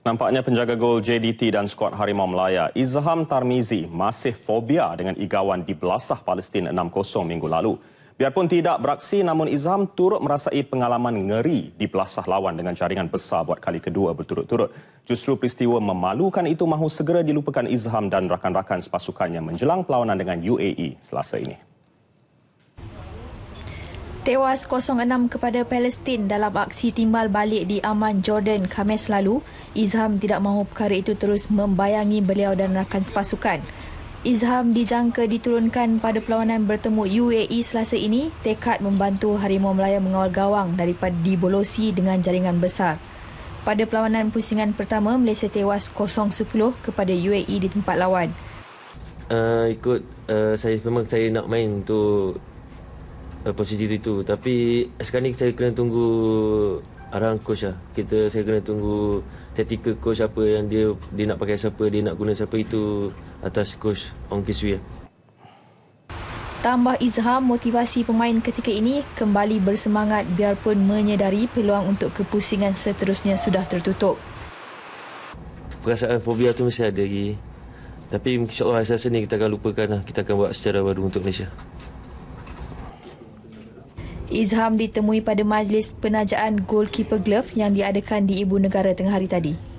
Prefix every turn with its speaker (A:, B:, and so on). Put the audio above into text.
A: Nampaknya penjaga gol JDT dan skuad Harimau Melaya, Izham Tarmizi masih fobia dengan igawan di belasah Palestin 6-0 minggu lalu. Biarpun tidak beraksi, namun Izham turut merasai pengalaman ngeri di belasah lawan dengan jaringan besar buat kali kedua berturut-turut. Justru peristiwa memalukan itu mahu segera dilupakan Izham dan rakan-rakan sepasukannya menjelang perlawanan dengan UAE selasa ini.
B: Tewas 06 kepada Palestin dalam aksi timbal balik di Aman, Jordan, Khamis lalu, Izham tidak mahu perkara itu terus membayangi beliau dan rakan sepasukan. Izham dijangka diturunkan pada perlawanan bertemu UAE selasa ini, tekad membantu Harimau Melayu mengawal gawang daripada dibolosi dengan jaringan besar. Pada perlawanan pusingan pertama, Malaysia tewas 0-10 kepada UAE di tempat lawan.
C: Uh, ikut uh, saya memang saya nak main untuk uh, positif itu tapi sekarang ni saya kena tunggu arahan coach lah kita saya kena tunggu tactical coach apa yang dia dia nak pakai siapa dia nak guna siapa itu atas coach Ong Kiswi lah.
B: Tambah Izham, motivasi pemain ketika ini kembali bersemangat biarpun menyedari peluang untuk kepusingan seterusnya sudah tertutup.
C: Perasaan fobia tu mesti ada lagi. Tapi insyaAllah asas ni kita akan lupakan lah. Kita akan buat secara baru untuk Malaysia.
B: Izham ditemui pada majlis penajaan Goalkeeper Glove yang diadakan di Ibu Negara tengah hari tadi.